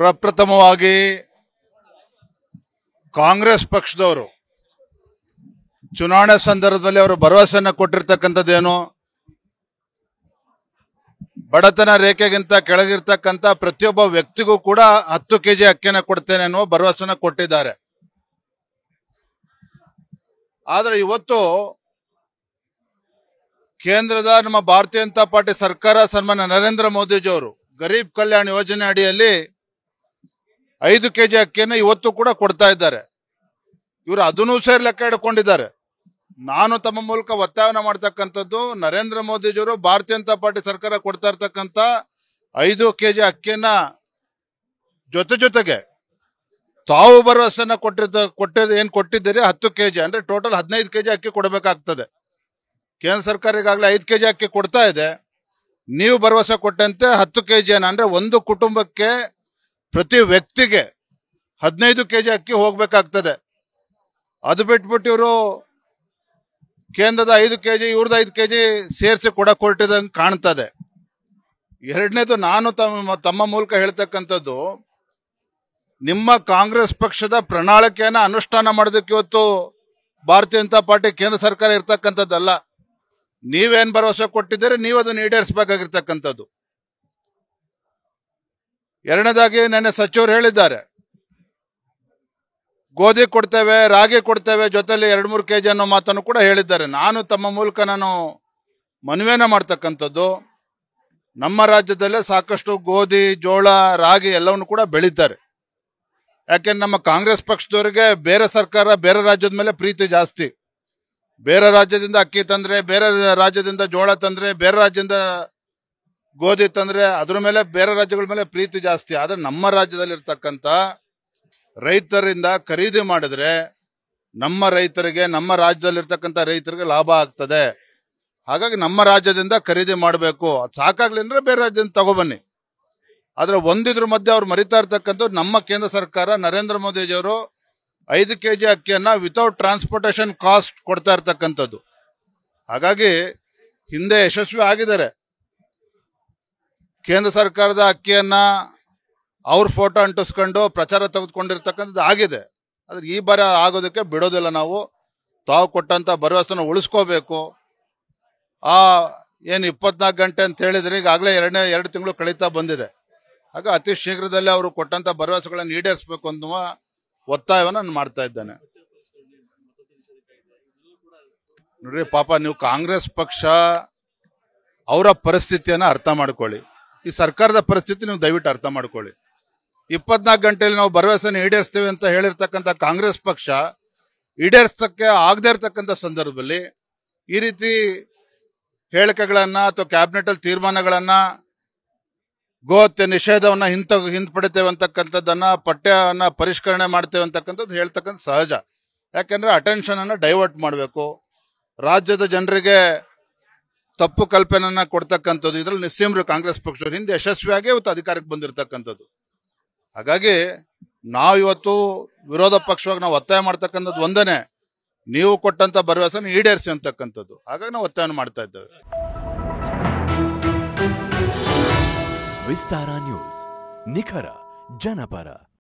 ಪ್ರಪ್ರಥಮವಾಗಿ ಕಾಂಗ್ರೆಸ್ ಪಕ್ಷದವರು ಚುನಾವಣೆ ಸಂದರ್ಭದಲ್ಲಿ ಅವರು ಭರವಸೆಯನ್ನು ಕೊಟ್ಟಿರ್ತಕ್ಕಂಥದ್ದೇನು ಬಡತನ ರೇಖೆಗಿಂತ ಕೆಳಗಿರ್ತಕ್ಕಂಥ ಪ್ರತಿಯೊಬ್ಬ ವ್ಯಕ್ತಿಗೂ ಕೂಡ ಹತ್ತು ಕೆಜಿ ಅಕ್ಕಿಯನ್ನು ಕೊಡ್ತೇನೆ ಅನ್ನುವ ಭರವಸೆಯನ್ನು ಕೊಟ್ಟಿದ್ದಾರೆ ಆದರೆ ಇವತ್ತು ಕೇಂದ್ರದ ನಮ್ಮ ಭಾರತೀಯ ಜನತಾ ಪಾರ್ಟಿ ಸರ್ಕಾರ ಸನ್ಮಾನ್ಯ ನರೇಂದ್ರ ಅವರು ಗರೀಬ್ ಕಲ್ಯಾಣ ಯೋಜನೆ ಅಡಿಯಲ್ಲಿ ಐದು ಕೆಜಿ ಅಕ್ಕಿಯನ್ನು ಇವತ್ತು ಕೂಡ ಕೊಡ್ತಾ ಇದ್ದಾರೆ ಇವರು ಅದನ್ನು ಸೇರಿ ಲೆಕ್ಕ ಇಡ್ಕೊಂಡಿದ್ದಾರೆ ನಾನು ತಮ್ಮ ಮೂಲಕ ಒತ್ತಾಯನ ಮಾಡ್ತಕ್ಕಂಥದ್ದು ನರೇಂದ್ರ ಮೋದಿಜಿಯವರು ಭಾರತೀಯ ಜನತಾ ಪಾರ್ಟಿ ಸರ್ಕಾರ ಕೊಡ್ತಾ ಇರ್ತಕ್ಕಂಥ ಐದು ಕೆಜಿ ಅಕ್ಕಿಯನ್ನ ಜೊತೆ ಜೊತೆಗೆ ತಾವು ಭರವಸೆಯನ್ನ ಕೊಟ್ಟಿರ್ತ ಕೊಟ್ಟಿದ್ದ ಏನ್ ಕೊಟ್ಟಿದ್ದೀರಿ ಹತ್ತು ಕೆಜಿ ಅಂದ್ರೆ ಟೋಟಲ್ ಹದಿನೈದು ಕೆಜಿ ಅಕ್ಕಿ ಕೊಡಬೇಕಾಗ್ತದೆ ಕೇಂದ್ರ ಸರ್ಕಾರ ಈಗಾಗಲೇ ಐದು ಕೆಜಿ ಅಕ್ಕಿ ಕೊಡ್ತಾ ಇದೆ ನೀವು ಭರವಸೆ ಕೊಟ್ಟಂತೆ ಹತ್ತು ಕೆ ಕೆಜಿ ಅಂದ್ರೆ ಒಂದು ಕುಟುಂಬಕ್ಕೆ ಪ್ರತಿ ವ್ಯಕ್ತಿಗೆ ಹದಿನೈದು ಕೆ ಜಿ ಅಕ್ಕಿ ಹೋಗ್ಬೇಕಾಗ್ತದೆ ಅದು ಬಿಟ್ಬಿಟ್ಟು ಇವರು ಕೇಂದ್ರದ ಐದು ಕೆಜಿ ಇವ್ರದ ಐದು ಕೆಜಿ ಸೇರಿಸಿ ಕೊಡಕ್ ಹೊರಟಿದಂಗೆ ಕಾಣ್ತದೆ ಎರಡನೇದು ನಾನು ತಮ್ಮ ತಮ್ಮ ಮೂಲಕ ಹೇಳ್ತಕ್ಕಂಥದ್ದು ನಿಮ್ಮ ಕಾಂಗ್ರೆಸ್ ಪಕ್ಷದ ಪ್ರಣಾಳಿಕೆಯನ್ನು ಅನುಷ್ಠಾನ ಮಾಡೋದಕ್ಕೆ ಇವತ್ತು ಭಾರತೀಯ ಜನತಾ ಪಾರ್ಟಿ ಕೇಂದ್ರ ಸರ್ಕಾರ ಇರ್ತಕ್ಕಂಥದ್ದಲ್ಲ ನೀವೇನು ಭರವಸೆ ಕೊಟ್ಟಿದ್ದೀರಿ ನೀವು ಅದನ್ನು ಈಡೇರಿಸಬೇಕಾಗಿರ್ತಕ್ಕಂಥದ್ದು ಎರಡನೇದಾಗಿ ನನ್ನ ಸಚಿವರು ಹೇಳಿದ್ದಾರೆ ಗೋಧಿ ಕೊಡ್ತೇವೆ ರಾಗಿ ಕೊಡ್ತೇವೆ ಜೊತೆಲಿ ಎರಡು ಮೂರು ಕೆ ಜಿ ಅನ್ನೋ ಮಾತನ್ನು ಕೂಡ ಹೇಳಿದ್ದಾರೆ ನಾನು ತಮ್ಮ ಮೂಲಕ ನಾನು ಮನವಿಯನ್ನ ಮಾಡ್ತಕ್ಕಂಥದ್ದು ನಮ್ಮ ರಾಜ್ಯದಲ್ಲೇ ಸಾಕಷ್ಟು ಗೋಧಿ ಜೋಳ ರಾಗಿ ಎಲ್ಲವನ್ನು ಕೂಡ ಬೆಳೀತಾರೆ ಯಾಕೆಂದ್ರೆ ನಮ್ಮ ಕಾಂಗ್ರೆಸ್ ಪಕ್ಷದವರಿಗೆ ಬೇರೆ ಸರ್ಕಾರ ಬೇರೆ ರಾಜ್ಯದ ಮೇಲೆ ಪ್ರೀತಿ ಜಾಸ್ತಿ ಬೇರೆ ರಾಜ್ಯದಿಂದ ಅಕ್ಕಿ ತಂದ್ರೆ ಬೇರೆ ರಾಜ್ಯದಿಂದ ಜೋಳ ತಂದ್ರೆ ಬೇರೆ ರಾಜ್ಯದಿಂದ ಗೋಧಿ ತಂದ್ರೆ ಅದ್ರ ಮೇಲೆ ಬೇರೆ ರಾಜ್ಯಗಳ ಮೇಲೆ ಪ್ರೀತಿ ಜಾಸ್ತಿ ಆದ್ರೆ ನಮ್ಮ ರಾಜ್ಯದಲ್ಲಿ ರೈತರಿಂದ ಖರೀದಿ ಮಾಡಿದ್ರೆ ನಮ್ಮ ರೈತರಿಗೆ ನಮ್ಮ ರಾಜ್ಯದಲ್ಲಿರ್ತಕ್ಕಂಥ ರೈತರಿಗೆ ಲಾಭ ಆಗ್ತದೆ ಹಾಗಾಗಿ ನಮ್ಮ ರಾಜ್ಯದಿಂದ ಖರೀದಿ ಮಾಡಬೇಕು ಅಂದ್ರೆ ಬೇರೆ ರಾಜ್ಯದಿಂದ ತಗೋಬನ್ನಿ ಆದ್ರೆ ಒಂದಿದ್ರ ಮಧ್ಯೆ ಅವ್ರು ಮರಿತಾ ಇರ್ತಕ್ಕಂಥದ್ದು ನಮ್ಮ ಕೇಂದ್ರ ಸರ್ಕಾರ ನರೇಂದ್ರ ಮೋದಿಜಿಯವರು ಐದು ಕೆ ಜಿ ಅಕ್ಕಿಯನ್ನ ವಿತೌಟ್ ಟ್ರಾನ್ಸ್ಪೋರ್ಟೇಷನ್ ಕಾಸ್ಟ್ ಕೊಡ್ತಾ ಇರ್ತಕ್ಕಂಥದ್ದು ಹಾಗಾಗಿ ಹಿಂದೆ ಯಶಸ್ವಿ ಆಗಿದ್ದಾರೆ ಕೇಂದ್ರ ಸರ್ಕಾರದ ಅಕ್ಕಿಯನ್ನ ಅವ್ರ ಫೋಟೋ ಅಂಟಿಸ್ಕೊಂಡು ಪ್ರಚಾರ ತೆಗೆದುಕೊಂಡಿರ್ತಕ್ಕಂಥದ್ದು ಆಗಿದೆ ಆದ್ರೆ ಈ ಬಾರಿ ಆಗೋದಕ್ಕೆ ಬಿಡೋದಿಲ್ಲ ನಾವು ತಾವು ಕೊಟ್ಟಂತ ಭರವಸೆನ ಉಳಿಸ್ಕೋಬೇಕು ಆ ಏನು ಇಪ್ಪತ್ನಾಲ್ಕು ಗಂಟೆ ಅಂತ ಹೇಳಿದ್ರೆ ಈಗಾಗಲೇ ಎರಡನೇ ಎರಡು ತಿಂಗಳು ಕಳೀತಾ ಬಂದಿದೆ ಹಾಗೆ ಅತಿ ಶೀಘ್ರದಲ್ಲೇ ಅವರು ಕೊಟ್ಟಂತ ಭರವಸೆಗಳನ್ನ ಈಡೇರಿಸಬೇಕು ಅನ್ನುವ ಒತ್ತಾಯವನ್ನು ನಾನು ಮಾಡ್ತಾ ಇದ್ದೇನೆ ನೋಡ್ರಿ ಪಾಪ ನೀವು ಕಾಂಗ್ರೆಸ್ ಪಕ್ಷ ಅವರ ಪರಿಸ್ಥಿತಿಯನ್ನು ಅರ್ಥ ಮಾಡ್ಕೊಳ್ಳಿ ಈ ಸರ್ಕಾರದ ಪರಿಸ್ಥಿತಿ ನೀವು ದಯವಿಟ್ಟು ಅರ್ಥ ಮಾಡ್ಕೊಳ್ಳಿ ಇಪ್ಪತ್ನಾಲ್ಕು ಗಂಟೆಯಲ್ಲಿ ನಾವು ಭರವಸೆಯನ್ನು ಈಡೇರಿಸ್ತೇವೆ ಅಂತ ಹೇಳಿರ್ತಕ್ಕಂಥ ಕಾಂಗ್ರೆಸ್ ಪಕ್ಷ ಈಡೇರಿಸಕ್ಕೆ ಆಗದೇ ಇರತಕ್ಕಂಥ ಸಂದರ್ಭದಲ್ಲಿ ಈ ರೀತಿ ಹೇಳಿಕೆಗಳನ್ನ ಅಥವಾ ಅಲ್ಲಿ ತೀರ್ಮಾನಗಳನ್ನ ಗೋಹತ್ಯೆ ನಿಷೇಧವನ್ನ ಹಿಂತ ಹಿಂದ್ಪಡಿತೇವೆ ಅಂತಕ್ಕಂಥದ್ದನ್ನ ಪಠ್ಯವನ್ನು ಪರಿಷ್ಕರಣೆ ಮಾಡ್ತೇವೆ ಅಂತಕ್ಕಂಥದ್ದು ಹೇಳ್ತಕ್ಕಂಥ ಸಹಜ ಯಾಕೆಂದ್ರೆ ಅಟೆನ್ಷನ್ ಅನ್ನ ಡೈವರ್ಟ್ ಮಾಡಬೇಕು ರಾಜ್ಯದ ಜನರಿಗೆ ತಪ್ಪು ಕಲ್ಪನೆಯನ್ನ ಕೊಡ್ತಕ್ಕಂಥದ್ದು ಇದರಲ್ಲಿ ನಿಸ್ಸೀಮ್ರು ಕಾಂಗ್ರೆಸ್ ಪಕ್ಷದ ಹಿಂದೆ ಯಶಸ್ವಿಯಾಗಿ ಇವತ್ತು ಅಧಿಕಾರಕ್ಕೆ ಬಂದಿರತಕ್ಕಂಥದ್ದು ಹಾಗಾಗಿ ನಾವು ಇವತ್ತು ವಿರೋಧ ಪಕ್ಷವಾಗಿ ನಾವು ಒತ್ತಾಯ ಮಾಡ್ತಕ್ಕಂಥದ್ದು ಒಂದನೇ ನೀವು ಕೊಟ್ಟಂತ ಭರವಸೆನ ಈಡೇರಿಸಿ ಅಂತಕ್ಕಂಥದ್ದು ಹಾಗಾಗಿ ನಾವು ಒತ್ತಾಯ ಮಾಡ್ತಾ ಇದ್ದೇವೆ ವಿಸ್ತಾರ ನ್ಯೂಸ್ ನಿಖರ ಜನಪರ